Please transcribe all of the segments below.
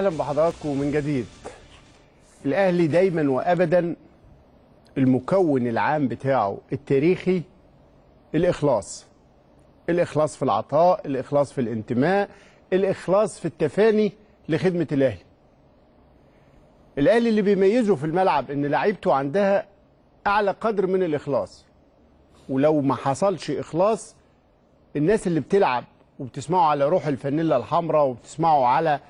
اهلا بحضراتكم من جديد الاهلي دايما وابدا المكون العام بتاعه التاريخي الاخلاص الاخلاص في العطاء الاخلاص في الانتماء الاخلاص في التفاني لخدمه الاهلي الاهلي اللي بيميزه في الملعب ان لعيبته عندها اعلى قدر من الاخلاص ولو ما حصلش اخلاص الناس اللي بتلعب وبتسمعوا على روح الفانيلا الحمراء وبتسمعوا على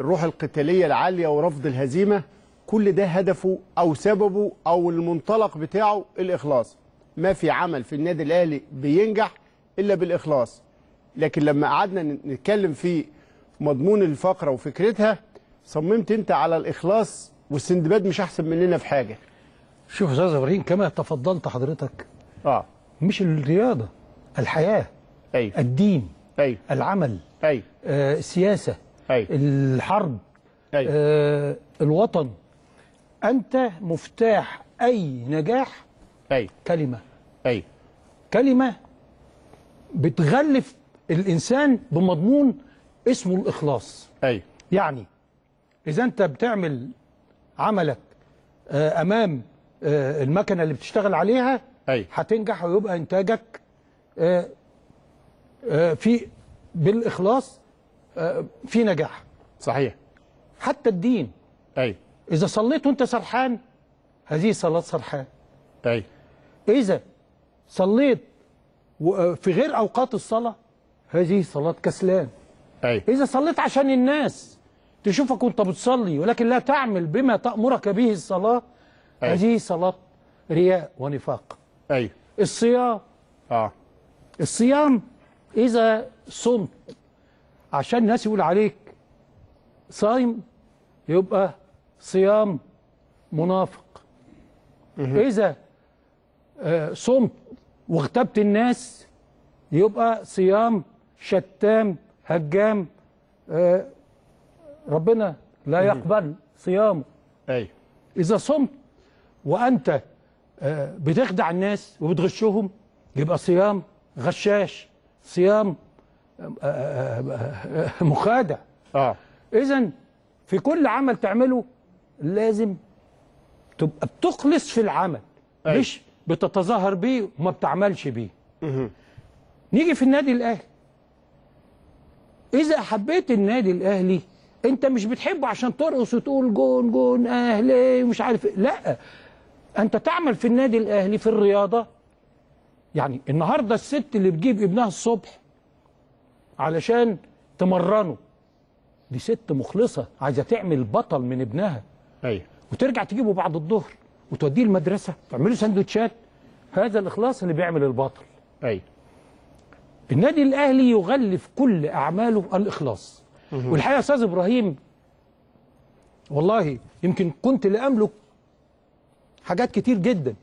الروح القتالية العالية ورفض الهزيمة كل ده هدفه أو سببه أو المنطلق بتاعه الإخلاص ما في عمل في النادي الأهلي بينجح إلا بالإخلاص لكن لما قعدنا نتكلم في مضمون الفقرة وفكرتها صممت أنت على الإخلاص والسندباد مش أحسن مننا في حاجة شوف يا أستاذ إبراهيم كما تفضلت حضرتك آه مش الرياضة الحياة أيوه. الدين أيوه. العمل أيوه. آه السياسة الحرب آه الوطن أنت مفتاح أي نجاح أي. كلمة أي. كلمة بتغلف الإنسان بمضمون اسمه الإخلاص أي. يعني إذا أنت بتعمل عملك آه أمام آه المكنة اللي بتشتغل عليها أي. هتنجح ويبقى إنتاجك آه, آه، في بالإخلاص آه، في نجاح صحيح حتى الدين أي إذا صليت وأنت سرحان هذه صلاة سرحان أي إذا صليت آه، في غير أوقات الصلاة هذه صلاة كسلان أي إذا صليت عشان الناس تشوفك وأنت بتصلي ولكن لا تعمل بما تأمرك به الصلاة أي. هذه صلاة رياء ونفاق أي الصيام آه. الصيام إذا صمت عشان الناس يقول عليك صايم يبقى صيام منافق إذا آه، صمت واغتبت الناس يبقى صيام شتام هجام آه، ربنا لا يقبل صيامه أيوه إذا صمت وأنت آه، بتخدع الناس وبتغشهم يبقى صيام غشاش صيام مخادع اه اذا في كل عمل تعمله لازم تبقى بتخلص في العمل أي. مش بتتظاهر بيه وما بتعملش بيه نيجي في النادي الاهلي اذا حبيت النادي الاهلي انت مش بتحبه عشان ترقص وتقول جون جون اهلي مش عارف إيه. لا انت تعمل في النادي الاهلي في الرياضه يعني النهارده الست اللي بتجيب ابنها الصبح علشان تمرنه دي ست مخلصة عايزة تعمل بطل من ابنها أيوة. وترجع تجيبه بعد الظهر وتوديه المدرسة تعمله سندوتشات هذا الإخلاص اللي بيعمل البطل أيوة. النادي الأهلي يغلف كل أعماله الإخلاص والحقيقة يا أستاذ إبراهيم والله يمكن كنت لأملك حاجات كتير جدا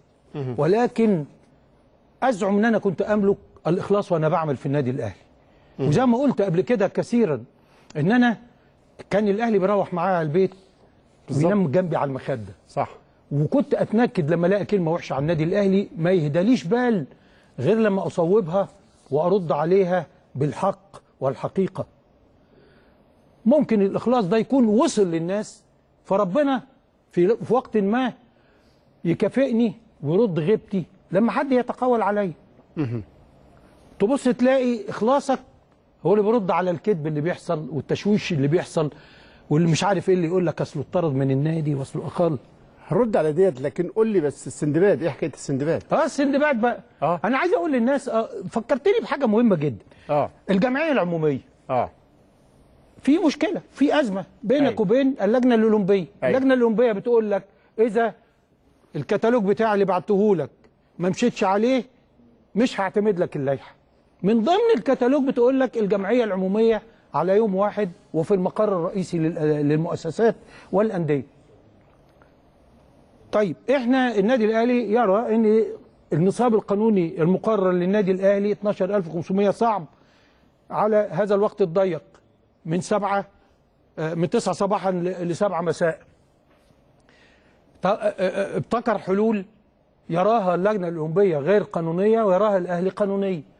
ولكن أزعم أن أنا كنت أملك الإخلاص وأنا بعمل في النادي الأهلي وزي ما قلت قبل كده كثيرا ان انا كان الاهلي بيروح معايا على البيت بينام جنبي على المخده صح وكنت اتنكد لما الاقي كلمه وحشه عن النادي الاهلي ما يهداليش بال غير لما اصوبها وارد عليها بالحق والحقيقه ممكن الاخلاص ده يكون وصل للناس فربنا في, وقت ما يكافئني ويرد غيبتي لما حد يتقاول عليا تبص تلاقي اخلاصك هو اللي بيرد على الكذب اللي بيحصل والتشويش اللي بيحصل واللي مش عارف ايه اللي يقول لك اصله اتطرد من النادي واصله اقل هرد على ديت لكن قول لي بس السندباد ايه حكايه السندباد اه السندباد بقى آه. انا عايز اقول للناس آه فكرتني بحاجه مهمه جدا اه الجمعيه العموميه اه في مشكله في ازمه بينك أي. أيوه. وبين اللجنه الاولمبيه أيوه. اللجنه الاولمبيه بتقول لك اذا الكتالوج بتاعي اللي بعته لك ما مشيتش عليه مش هعتمد لك اللائحه من ضمن الكتالوج بتقول لك الجمعية العمومية على يوم واحد وفي المقر الرئيسي للمؤسسات والأندية طيب احنا النادي الأهلي يرى ان النصاب القانوني المقرر للنادي الأهلي 12500 صعب على هذا الوقت الضيق من سبعة آه، من تسعة صباحا لسبعة مساء آه، آه، ابتكر حلول يراها اللجنة الأولمبية غير قانونية ويراها الأهلي قانونية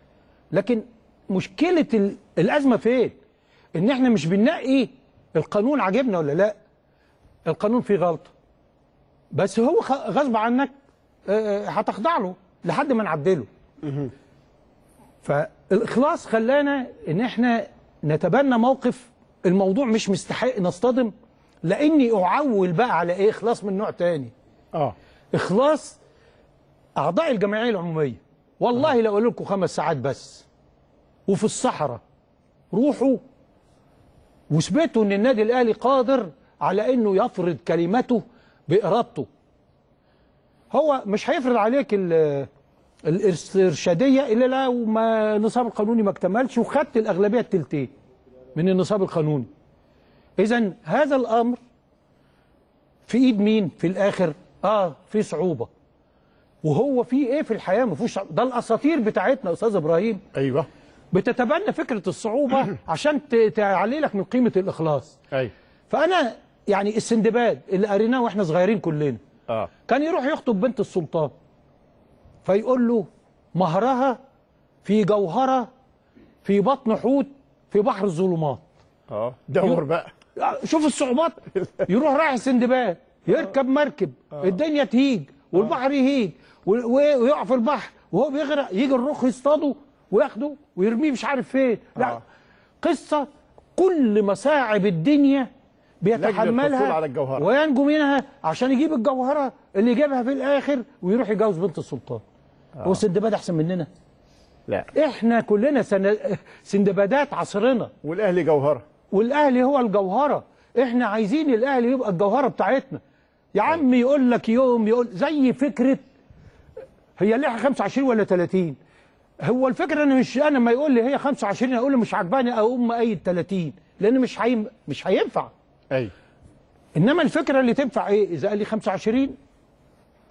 لكن مشكلة الأزمة فين؟ إن إحنا مش بننقي القانون عاجبنا ولا لا القانون فيه غلطة بس هو غصب عنك هتخضع له لحد ما نعدله فالإخلاص خلانا إن إحنا نتبنى موقف الموضوع مش مستحق نصطدم لاني اعول بقى على ايه اخلاص من نوع تاني اه اخلاص اعضاء الجمعيه العموميه والله لو اقول لكم خمس ساعات بس وفي الصحراء روحوا واثبتوا ان النادي الاهلي قادر على انه يفرض كلمته بارادته هو مش هيفرض عليك الارشاديه الا لو ما النصاب القانوني ما اكتملش وخدت الاغلبيه الثلثين من النصاب القانوني اذا هذا الامر في ايد مين في الاخر اه في صعوبه وهو في ايه في الحياه ما فيهوش ده الاساطير بتاعتنا استاذ ابراهيم ايوه بتتبنى فكره الصعوبه عشان تعلي لك من قيمه الاخلاص ايوه فانا يعني السندباد اللي قريناه واحنا صغيرين كلنا آه. كان يروح يخطب بنت السلطان فيقول له مهرها في جوهرة في بطن حوت في بحر الظلمات اه ده عمر بقى آه، شوف الصعوبات يروح رايح السندباد يركب مركب آه. الدنيا تهيج والبحر يهيج ويقع في البحر وهو بيغرق يجي الرخ يصطاده وياخده ويرميه مش عارف فين آه. لا آه. قصه كل مصاعب الدنيا بيتحملها على الجوهرة. وينجو منها عشان يجيب الجوهره اللي جابها في الاخر ويروح يجوز بنت السلطان آه. هو سندباد احسن مننا لا احنا كلنا سن... سندبادات عصرنا والاهلي جوهره والاهلي هو الجوهره احنا عايزين الاهلي يبقى الجوهره بتاعتنا يا عم يقول لك يوم يقول زي فكره هي اللائحه 25 ولا 30 هو الفكره ان مش انا ما يقول لي هي 25 اقول له مش عجباني اقوم اي 30 لان مش حي... مش هينفع ايوه انما الفكره اللي تنفع ايه اذا قال لي 25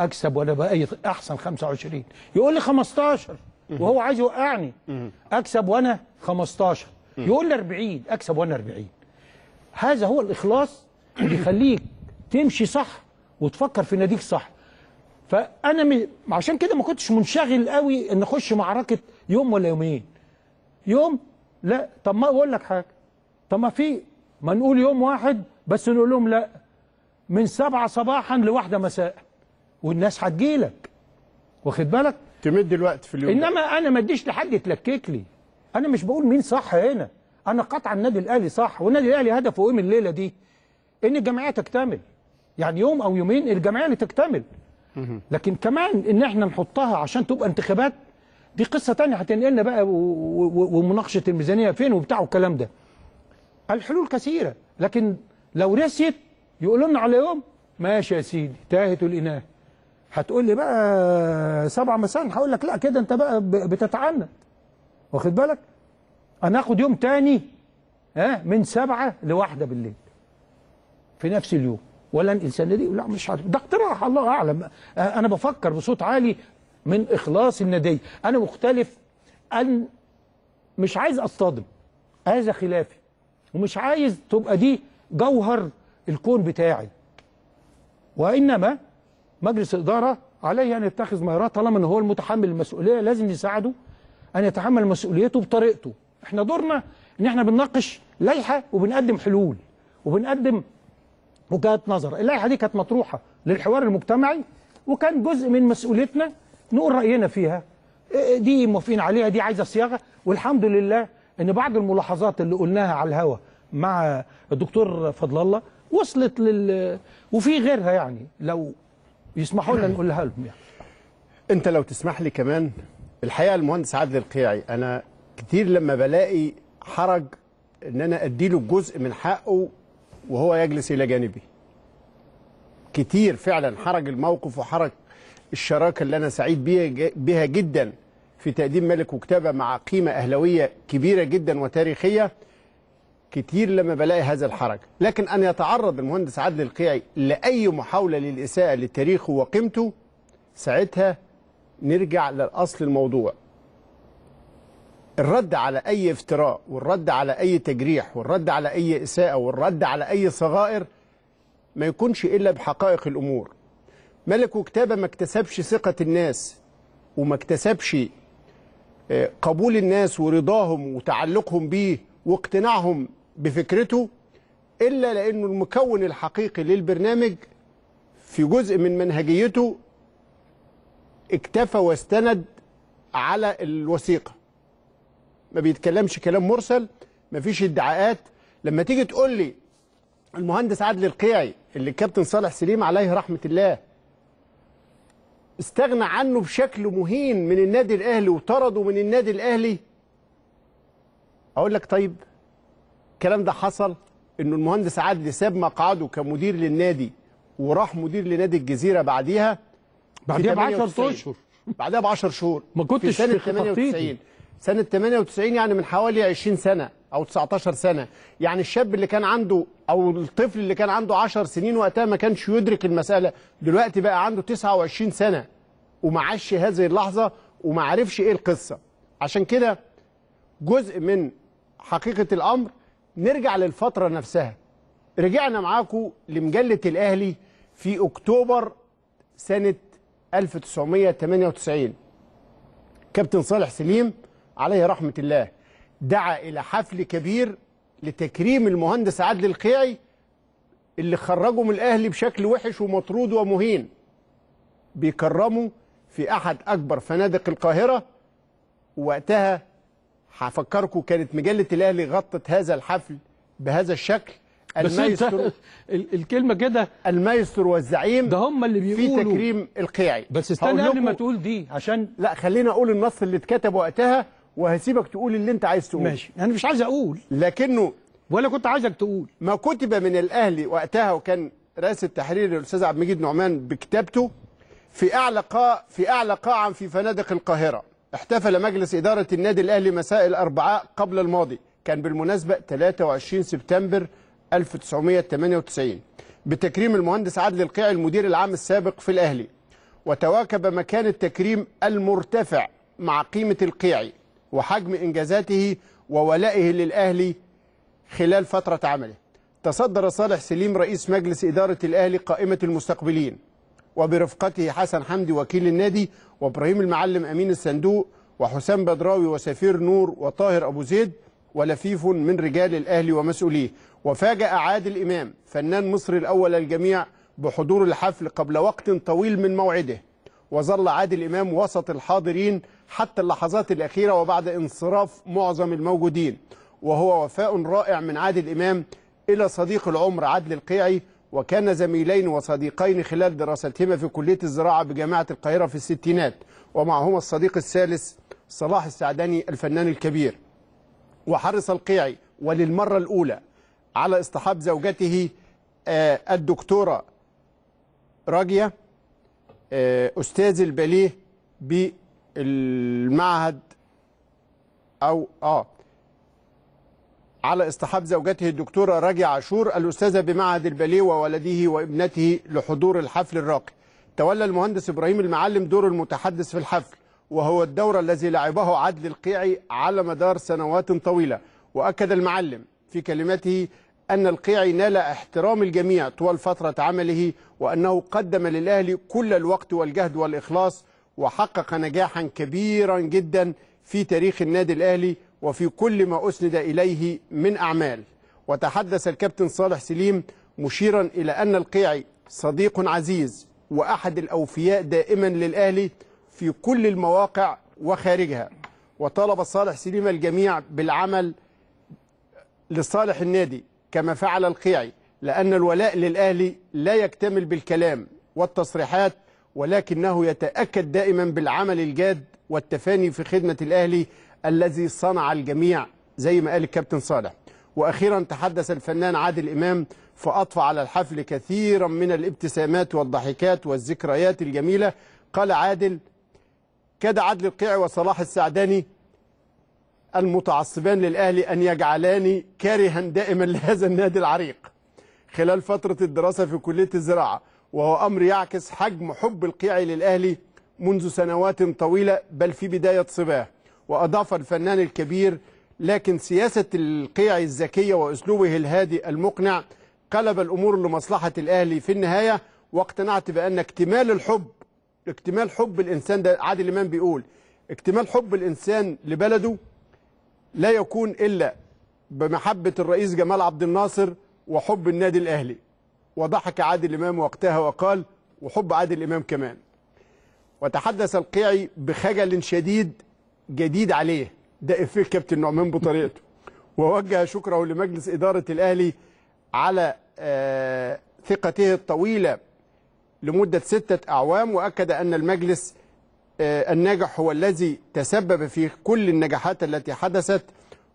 اكسب ولا بقى احسن 25 يقول لي 15 وهو عايز يوقعني اكسب وانا 15 يقول لي 40 اكسب وانا 40 هذا هو الاخلاص اللي يخليك تمشي صح وتفكر في ناديك صح فانا م... عشان كده ما كنتش منشغل قوي ان اخش معركه يوم ولا يومين يوم لا طب ما اقول لك حاجه طب ما في ما نقول يوم واحد بس نقول لهم لا من سبعة صباحا لواحدة مساء والناس هتجيلك واخد بالك تمد الوقت في اليوم انما انا ما اديش لحد يتلكك لي انا مش بقول مين صح هنا انا قطع النادي الاهلي صح والنادي الاهلي هدفه ايه من الليله دي ان الجمعيه تكتمل يعني يوم او يومين الجمعيه اللي تكتمل لكن كمان ان احنا نحطها عشان تبقى انتخابات دي قصه ثانيه هتنقلنا بقى ومناقشه الميزانيه فين وبتاع والكلام ده الحلول كثيره لكن لو رست يقولوا لنا على يوم ماشي يا سيدي تاهت الاناه هتقول لي بقى سبع مساء هقول لك لا كده انت بقى بتتعند. واخد بالك انا اخد يوم تاني ها من سبعة لواحدة بالليل في نفس اليوم ولا الانسان ندي لا مش عارف ده اقتراح الله اعلم انا بفكر بصوت عالي من اخلاص الندي انا مختلف ان مش عايز اصطدم هذا خلافي ومش عايز تبقى دي جوهر الكون بتاعي وانما مجلس الاداره عليه ان يتخذ ما يراه طالما ان هو المتحمل المسؤوليه لازم نساعده ان يتحمل مسؤوليته بطريقته احنا دورنا ان احنا بنناقش لائحه وبنقدم حلول وبنقدم وجهات نظر اللائحه دي كانت مطروحه للحوار المجتمعي وكان جزء من مسؤوليتنا نقول راينا فيها دي موافقين عليها دي عايزه صياغه والحمد لله ان بعض الملاحظات اللي قلناها على الهوا مع الدكتور فضل الله وصلت لل وفي غيرها يعني لو يسمحوا لنا نقولها لهم يعني. انت لو تسمح لي كمان الحقيقه المهندس عادل القيعي انا كتير لما بلاقي حرج ان انا اديله جزء من حقه وهو يجلس إلى جانبي كتير فعلا حرج الموقف وحرج الشراكة اللي أنا سعيد بها جدا في تقديم ملك وكتابة مع قيمة أهلوية كبيرة جدا وتاريخية كتير لما بلاقي هذا الحرج لكن أن يتعرض المهندس عدل القيعي لأي محاولة للإساءة لتاريخه وقيمته ساعتها نرجع لأصل الموضوع الرد على أي افتراء والرد على أي تجريح والرد على أي إساءة والرد على أي صغائر ما يكونش إلا بحقائق الأمور ملك وكتابة ما اكتسبش ثقة الناس وما اكتسبش آه، قبول الناس ورضاهم وتعلقهم بيه واقتناعهم بفكرته إلا لأنه المكون الحقيقي للبرنامج في جزء من منهجيته اكتفى واستند على الوثيقة ما بيتكلمش كلام مرسل ما فيش ادعاءات لما تيجي تقول لي المهندس عادل القيعي اللي الكابتن صالح سليم عليه رحمه الله استغنى عنه بشكل مهين من النادي الاهلي وطرده من النادي الاهلي اقول لك طيب الكلام ده حصل انه المهندس عادل ساب مقعده كمدير للنادي وراح مدير لنادي الجزيره بعديها بعديها ب 10 اشهر بعدها ب 10 شهور ما كنتش في, سنة في 98 سنة 98 يعني من حوالي 20 سنة أو 19 سنة يعني الشاب اللي كان عنده أو الطفل اللي كان عنده 10 سنين وقتها ما كانش يدرك المسألة دلوقتي بقى عنده 29 سنة ومعاش هذه اللحظة ومعرفش إيه القصة عشان كده جزء من حقيقة الأمر نرجع للفترة نفسها رجعنا معاكم لمجلة الأهلي في أكتوبر سنة 1998 كابتن صالح سليم عليه رحمة الله دعا إلى حفل كبير لتكريم المهندس عدل القيعي اللي خرجه من الأهلي بشكل وحش ومطرود ومهين بيكرمه في أحد أكبر فنادق القاهرة وقتها هفكركم كانت مجلة الأهلي غطت هذا الحفل بهذا الشكل المايسترو الكلمه كده المايسترو والزعيم ده هم اللي بيقولوا في تكريم القيعي بس استنى قبل ما تقول دي عشان لا خلينا اقول النص اللي اتكتب وقتها وهسيبك تقول اللي انت عايز تقوله ماشي انا مش عايز اقول لكنه ولا كنت عايزك تقول ما كتب من الاهلي وقتها وكان رئيس التحرير الاستاذ عبد المجيد نعمان بكتابته في اعلى قاع في اعلى قاعا في فنادق القاهره احتفل مجلس اداره النادي الاهلي مساء الاربعاء قبل الماضي كان بالمناسبه 23 سبتمبر 1998 بتكريم المهندس عادل القيعي المدير العام السابق في الاهلي وتواكب مكان التكريم المرتفع مع قيمه القيعي وحجم إنجازاته وولائه للأهلي خلال فترة عمله تصدر صالح سليم رئيس مجلس إدارة الأهلي قائمة المستقبلين وبرفقته حسن حمدي وكيل النادي وإبراهيم المعلم أمين الصندوق وحسام بدراوي وسفير نور وطاهر أبو زيد ولفيف من رجال الأهلي ومسؤوليه وفاجأ عادل إمام فنان مصر الأول الجميع بحضور الحفل قبل وقت طويل من موعده وظل عادل إمام وسط الحاضرين حتى اللحظات الأخيرة وبعد انصراف معظم الموجودين وهو وفاء رائع من عادل إمام إلى صديق العمر عادل القيعي وكان زميلين وصديقين خلال دراستهما في كلية الزراعة بجامعة القاهرة في الستينات ومعهما الصديق الثالث صلاح السعداني الفنان الكبير وحرص القيعي وللمرة الأولى على اصطحاب زوجته آه، الدكتورة راجية آه، استاذ الباليه بالمعهد او اه على اصطحاب زوجته الدكتوره راجي عاشور الاستاذه بمعهد الباليه وولده وابنته لحضور الحفل الراقي. تولى المهندس ابراهيم المعلم دور المتحدث في الحفل وهو الدور الذي لعبه عدل القيعي على مدار سنوات طويله واكد المعلم في كلمته أن القيعي نال احترام الجميع طوال فترة عمله وأنه قدم للأهلي كل الوقت والجهد والإخلاص وحقق نجاحا كبيرا جدا في تاريخ النادي الأهلي وفي كل ما أسند إليه من أعمال وتحدث الكابتن صالح سليم مشيرا إلى أن القيعي صديق عزيز وأحد الأوفياء دائما للأهلي في كل المواقع وخارجها وطلب صالح سليم الجميع بالعمل لصالح النادي كما فعل القيعي لأن الولاء للأهلي لا يكتمل بالكلام والتصريحات ولكنه يتأكد دائما بالعمل الجاد والتفاني في خدمة الأهلي الذي صنع الجميع زي ما قال الكابتن صالح وأخيرا تحدث الفنان عادل إمام فأطفى على الحفل كثيرا من الابتسامات والضحكات والذكريات الجميلة قال عادل كاد عدل القيعي وصلاح السعداني المتعصبان للأهلي أن يجعلاني كارها دائما لهذا النادي العريق خلال فترة الدراسة في كلية الزراعة وهو أمر يعكس حجم حب القيعي للأهلي منذ سنوات طويلة بل في بداية صباه وأضاف الفنان الكبير لكن سياسة القيعي الذكية وأسلوبه الهادئ المقنع قلب الأمور لمصلحة الأهلي في النهاية واقتنعت بأن اكتمال الحب اكتمال حب الإنسان ده عادل إمام بيقول اكتمال حب الإنسان لبلده لا يكون إلا بمحبة الرئيس جمال عبد الناصر وحب النادي الأهلي وضحك عادل إمام وقتها وقال وحب عادل إمام كمان وتحدث القيعي بخجل شديد جديد عليه ده إفيه كابتن نعمان بطريقته ووجه شكره لمجلس إدارة الأهلي على آه، ثقته الطويلة لمدة ستة أعوام وأكد أن المجلس آه، الناجح هو الذي تسبب في كل النجاحات التي حدثت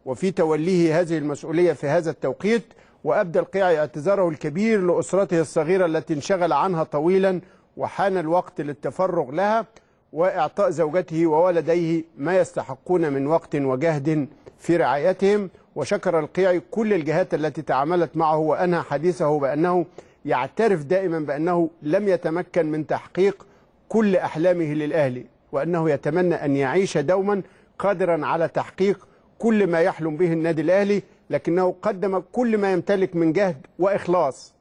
وفي توليه هذه المسؤولية في هذا التوقيت وأبدى القيعي اعتذاره الكبير لأسرته الصغيرة التي انشغل عنها طويلا وحان الوقت للتفرغ لها وإعطاء زوجته وولديه ما يستحقون من وقت وجهد في رعايتهم وشكر القيعي كل الجهات التي تعاملت معه وأنهى حديثه بأنه يعترف دائما بأنه لم يتمكن من تحقيق كل أحلامه للأهلي وأنه يتمنى أن يعيش دوما قادرا على تحقيق كل ما يحلم به النادي الأهلي لكنه قدم كل ما يمتلك من جهد وإخلاص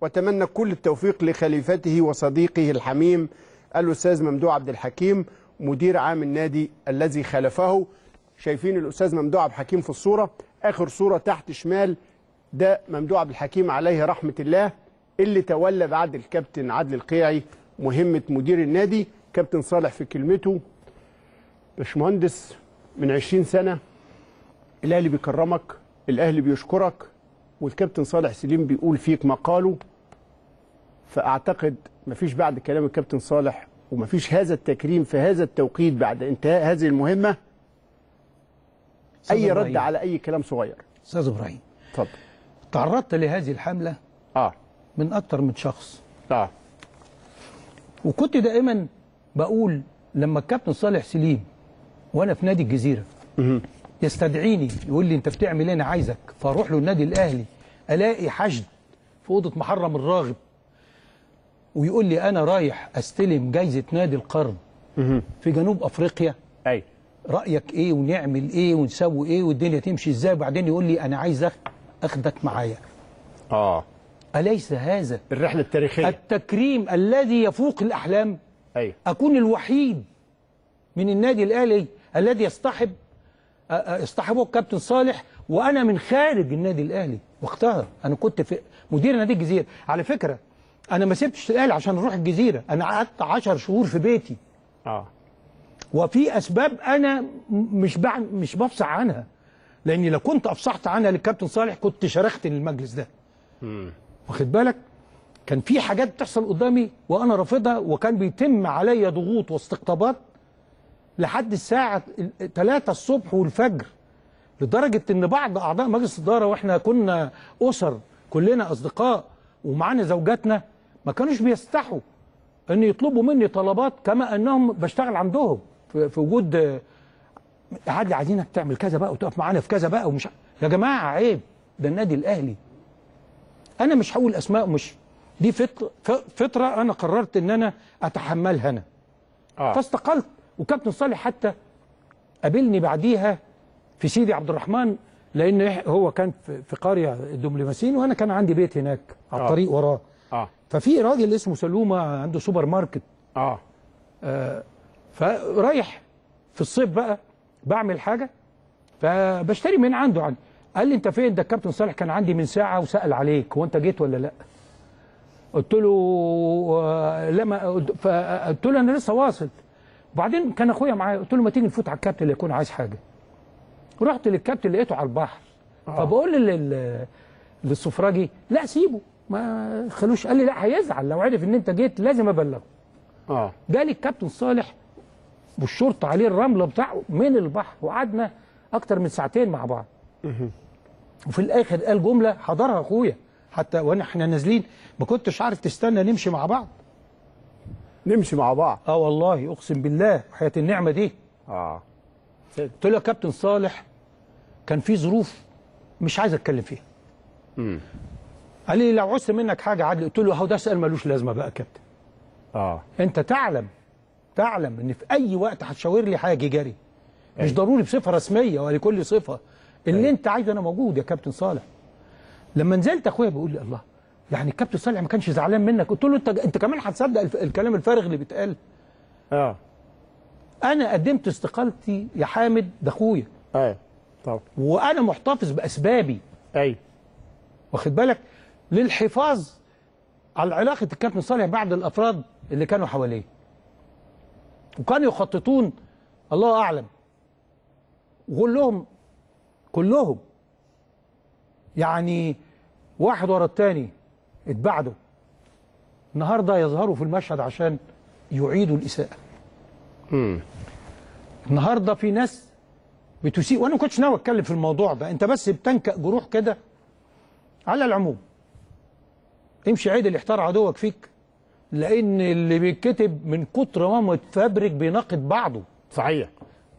وتمنى كل التوفيق لخليفته وصديقه الحميم الأستاذ ممدوح عبد الحكيم مدير عام النادي الذي خلفه شايفين الأستاذ ممدوح عبد الحكيم في الصورة آخر صورة تحت شمال ده ممدوح عبد الحكيم عليه رحمة الله اللي تولى بعد الكابتن عادل القيعي مهمة مدير النادي كابتن صالح في كلمته باشمهندس من 20 سنه الاهلي بيكرمك الاهلي بيشكرك والكابتن صالح سليم بيقول فيك ما قاله فاعتقد مفيش بعد كلام الكابتن صالح ومفيش هذا التكريم في هذا التوقيت بعد انتهاء هذه المهمه اي رد على اي كلام صغير استاذ ابراهيم اتفضل تعرضت لهذه الحمله اه من اكتر من شخص اه وكنت دائما بقول لما الكابتن صالح سليم وانا في نادي الجزيره يستدعيني يقول لي انت بتعمل ايه انا عايزك فاروح له النادي الاهلي الاقي حشد في اوضه محرم الراغب ويقول لي انا رايح استلم جايزه نادي القرن في جنوب افريقيا اي رايك ايه ونعمل ايه ونسوي ايه والدنيا تمشي ازاي وبعدين يقول لي انا عايز اخدك معايا اه اليس هذا الرحله التاريخيه التكريم الذي يفوق الاحلام أيوة. أكون الوحيد من النادي الأهلي الذي يصطحب اصطحبه الكابتن صالح وأنا من خارج النادي الأهلي وقتها أنا كنت في مدير نادي الجزيرة على فكرة أنا ما سبتش الأهلي عشان أروح الجزيرة أنا قعدت 10 شهور في بيتي آه. وفي أسباب أنا مش بع... مش بفصح عنها لأني لو كنت أفصحت عنها للكابتن صالح كنت شرخت المجلس ده واخد بالك كان في حاجات بتحصل قدامي وانا رافضها وكان بيتم عليا ضغوط واستقطابات لحد الساعه 3 الصبح والفجر لدرجه ان بعض اعضاء مجلس الاداره واحنا كنا اسر كلنا اصدقاء ومعانا زوجاتنا ما كانوش بيستحوا ان يطلبوا مني طلبات كما انهم بشتغل عندهم في وجود عادي عايزينك تعمل كذا بقى وتقف معانا في كذا بقى ومش يا جماعه عيب ده النادي الاهلي انا مش هقول اسماء مش دي فطرة أنا قررت إن أنا أتحملها أنا آه. فاستقلت وكابتن صالح حتى قابلني بعديها في سيدي عبد الرحمن لأن هو كان في قرية الدبلوماسيين وأنا كان عندي بيت هناك على آه. الطريق آه. وراه آه. ففي راجل اسمه سلومة عنده سوبر ماركت آه. آه فرايح في الصيف بقى بعمل حاجة فبشتري من عنده عندي قال لي انت فين ده الكابتن صالح كان عندي من ساعه وسال عليك هو انت جيت ولا لا قلت له آه، لما فقلت له انا لسه واصل وبعدين كان اخويا معايا قلت له ما تيجي نفوت على الكابتن اللي يكون عايز حاجه رحت للكابتن لقيته على البحر آه. فبقول لل... للسفراجي لا سيبه ما خلوش قال لي لا هيزعل لو عرف ان انت جيت لازم ابلغه اه جالي الكابتن صالح والشرطه عليه الرمله بتاعه من البحر وقعدنا اكتر من ساعتين مع بعض وفي الاخر قال جمله حضرها اخويا حتى وانا احنا نازلين ما كنتش عارف تستنى نمشي مع بعض نمشي مع بعض اه والله اقسم بالله حياه النعمه دي اه قلت له يا كابتن صالح كان في ظروف مش عايز اتكلم فيها امم قال لي لو عوزت منك حاجه عادي قلت له اهو ده سؤال ملوش لازمه بقى يا كابتن اه انت تعلم تعلم ان في اي وقت هتشاور لي حاجه جري مش ضروري بصفه رسميه ولا كل صفه اللي انت عايزه انا موجود يا كابتن صالح لما نزلت اخويا بيقول لي الله يعني الكابتن صالح ما كانش زعلان منك قلت له انت انت كمان هتصدق الكلام الفارغ اللي بيتقال اه انا قدمت استقالتي يا حامد ده اخويا ايوه طبعا وانا محتفظ باسبابي ايوه واخد بالك للحفاظ على علاقه الكابتن صالح بعد الافراد اللي كانوا حواليه وكانوا يخططون الله اعلم وكلهم كلهم يعني واحد ورا الثاني اتبعدوا النهارده يظهروا في المشهد عشان يعيدوا الإساءة امم النهارده في ناس بتسيء وانا ما كنتش ناوي اتكلم في الموضوع ده انت بس بتنكأ جروح كده على العموم امشي عيد اللي احتار عدوك فيك لان اللي بيتكتب من كتر ما متفبرك بيناقض بعضه صحيح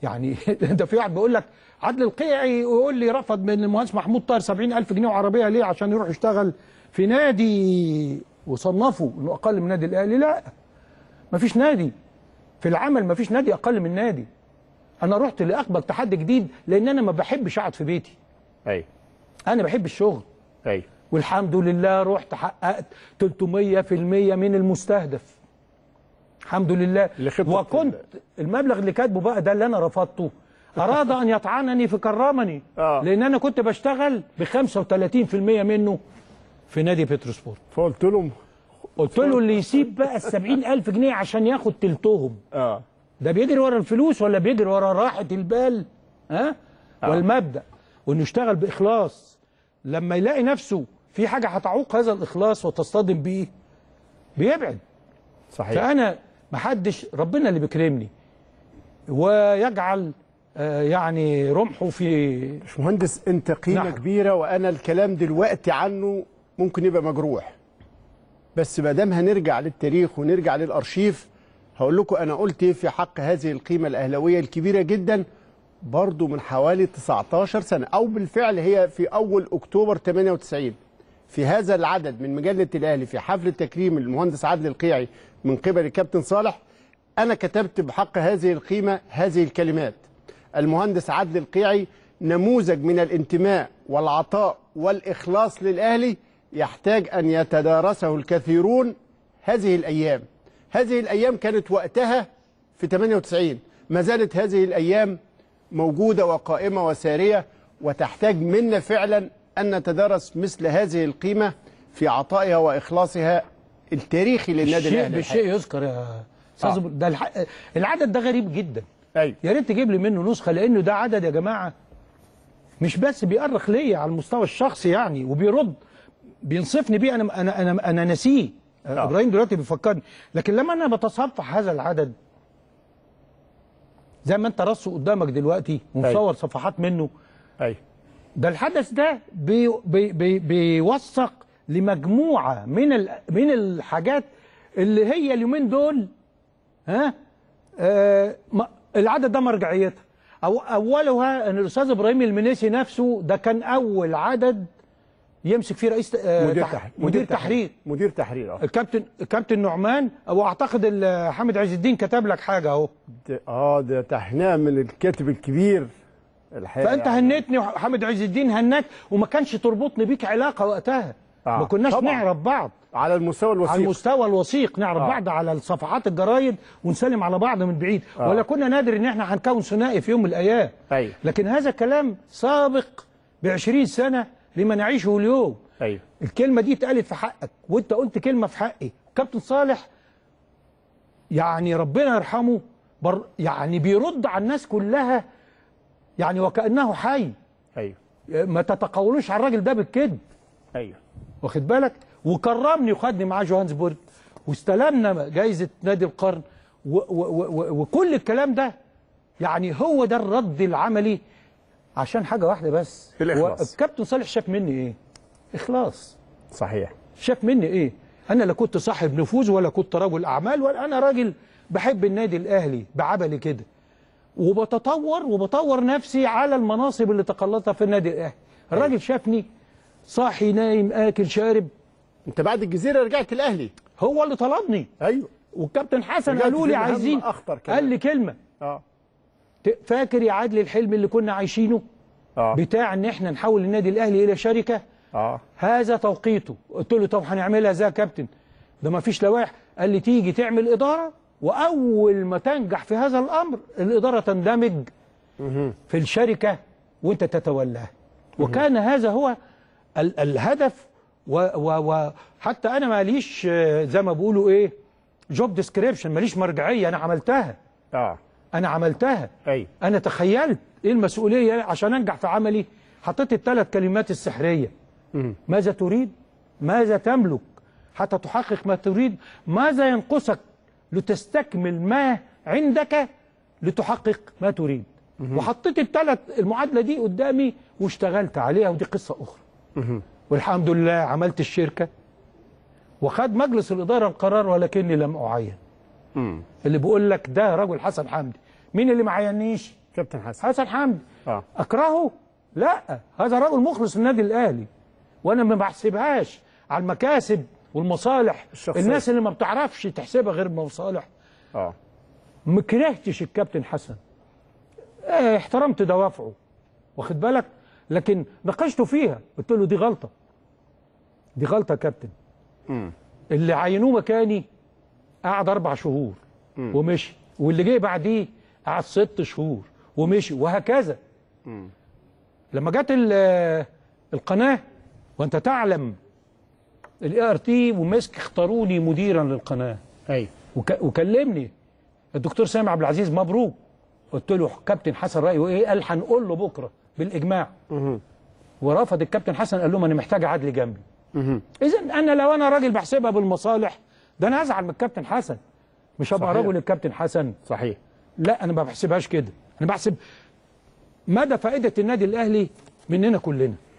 يعني ده في واحد بيقول لك عدل القيعي يقول لي رفض من المهندس محمود طاهر 70000 جنيه وعربيه ليه عشان يروح يشتغل في نادي وصنفه انه اقل من نادي الاهلي لا مفيش نادي في العمل مفيش نادي اقل من نادي انا رحت لاقبل تحدي جديد لان انا ما بحبش اقعد في بيتي ايوه انا بحب الشغل ايوه والحمد لله رحت حققت 300% من المستهدف الحمد لله وكنت المبلغ اللي كاتبه بقى ده اللي انا رفضته أراد أن يطعنني في كرامني آه. لأن أنا كنت بشتغل ب 35% منه في نادي بتروسبورت فقلت لهم قلت له اللي يسيب بقى ال 70000 جنيه عشان ياخد تلتهم آه. ده بيجري ورا الفلوس ولا بيجري ورا راحة البال ها آه؟ والمبدأ وإنه يشتغل بإخلاص لما يلاقي نفسه في حاجة هتعوق هذا الإخلاص وتصطدم بيه بيبعد صحيح فأنا محدش ربنا اللي بيكرمني ويجعل آه، يعني رمحه في مهندس انت قيمه نعم. كبيره وانا الكلام دلوقتي عنه ممكن يبقى مجروح بس ما دام هنرجع للتاريخ ونرجع للارشيف هقول لكم انا قلت ايه في حق هذه القيمه الاهلاويه الكبيره جدا برضه من حوالي 19 سنه او بالفعل هي في اول اكتوبر 98 في هذا العدد من مجله الاهلي في حفل تكريم المهندس عادل القيعي من قبل الكابتن صالح انا كتبت بحق هذه القيمه هذه الكلمات المهندس عدلي القيعي نموذج من الانتماء والعطاء والإخلاص للأهلي يحتاج أن يتدارسه الكثيرون هذه الأيام هذه الأيام كانت وقتها في 98 ما زالت هذه الأيام موجودة وقائمة وسارية وتحتاج منا فعلا أن نتدارس مثل هذه القيمة في عطائها وإخلاصها التاريخي للنادي الأهلي بالشيء يذكر يا استاذ آه. ده العدد ده غريب جدا ايوه يا ريت تجيب لي منه نسخه لانه ده عدد يا جماعه مش بس بيأرخ ليا على المستوى الشخصي يعني وبيرد بينصفني بيه انا انا انا, أنا ناسيه آه. ابراهيم دلوقتي بيفكرني لكن لما انا بتصفح هذا العدد زي ما انت راسه قدامك دلوقتي ومصور أيوه. صفحات منه ايوه ده الحدث ده بي بي بي بيوثق لمجموعه من من الحاجات اللي هي اليومين دول ها آه العدد ده مرجعيتها أو أولها أن الأستاذ إبراهيم المنيسي نفسه ده كان أول عدد يمسك فيه رئيس آه، مدير مدير, تحرير مدير تحرير مدير تحرير اه الكابتن الكابتن نعمان واعتقد حامد عز الدين كتب لك حاجه اهو اه ده تهنئه من الكاتب الكبير الحقيقه فانت يعني. هنيتني وحامد عز الدين هناك وما كانش تربطني بيك علاقه وقتها آه. ما كناش نعرف بعض على المستوى الوثيق على المستوى الوثيق نعرف آه. بعض على صفحات الجرايد ونسلم على بعض من بعيد آه. ولا كنا نادر ان احنا هنكون ثنائي في يوم من الايام أيوه. لكن هذا الكلام سابق ب 20 سنه لما نعيشه اليوم أيوه. الكلمه دي اتقالت في حقك وانت قلت كلمه في حقي كابتن صالح يعني ربنا يرحمه بر يعني بيرد على الناس كلها يعني وكانه حي ايوه ما تتقولوش على الراجل ده بالكذب ايوه واخد بالك وكرمني وخدني معاه جوهانسبورج واستلمنا جايزة نادي القرن و و و وكل الكلام ده يعني هو ده الرد العملي عشان حاجة واحدة بس الإخلاص الكابتن صالح شاف مني إيه؟ إخلاص صحيح شاف مني إيه؟ أنا لا كنت صاحب نفوذ ولا كنت رجل أعمال ولا أنا راجل بحب النادي الأهلي بعبلي كده وبتطور وبطور نفسي على المناصب اللي تقلطها في النادي الأهلي أيوة. الراجل شافني صاحي نايم آكل شارب انت بعد الجزيره رجعت الاهلي هو اللي طلبني ايوه والكابتن حسن قالوا لي عايزين أخطر قال لي كلمه اه فاكر يا عادل الحلم اللي كنا عايشينه آه. بتاع ان احنا نحول النادي الاهلي الى شركه آه. هذا توقيته قلت له طب هنعملها ازاي يا كابتن ده ما فيش لوائح قال لي تيجي تعمل اداره واول ما تنجح في هذا الامر الاداره تندمج في الشركه وانت تتولاها وكان هذا هو الهدف وحتى انا ماليش آه، زي ما بيقولوا ايه جوب ديسكريبشن ماليش مرجعيه انا عملتها اه انا عملتها أي. انا تخيلت ايه المسؤوليه عشان انجح في عملي حطيت الثلاث كلمات السحريه م. ماذا تريد ماذا تملك حتى تحقق ما تريد ماذا ينقصك لتستكمل ما عندك لتحقق ما تريد وحطيت الثلاث المعادله دي قدامي واشتغلت عليها ودي قصه اخرى والحمد لله عملت الشركة وخد مجلس الإدارة القرار ولكني لم أعين مم. اللي بيقول لك ده رجل حسن حمدي مين اللي ما عينيش كابتن حسن حسن حمدي آه. أكرهه لا هذا رجل مخلص للنادي الأهلي وأنا ما بحسبهاش على المكاسب والمصالح الشخصية. الناس اللي ما بتعرفش تحسبها غير مصالح اه مكرهتش الكابتن حسن اه احترمت دوافعه واخد بالك لكن ناقشته فيها قلت له دي غلطه دي غلطه يا كابتن مم. اللي عينوه مكاني قعد اربع شهور مم. ومشي واللي جه بعديه قعد ست شهور ومشي وهكذا مم. لما جت القناه وانت تعلم الاي ار تي ومسك اختاروني مديرا للقناه ايوه وكلمني الدكتور سامي عبد العزيز مبروك قلت له كابتن حسن رايه ايه قال هنقول له بكره بالاجماع ورفض الكابتن حسن قال لهم انا محتاج عدلي جنبي اذا انا لو انا راجل بحسبها بالمصالح ده انا هزعل من الكابتن حسن مش هبقى راجل الكابتن حسن صحيح لا انا ما بحسبهاش كده انا بحسب مدى فائده النادي الاهلي مننا كلنا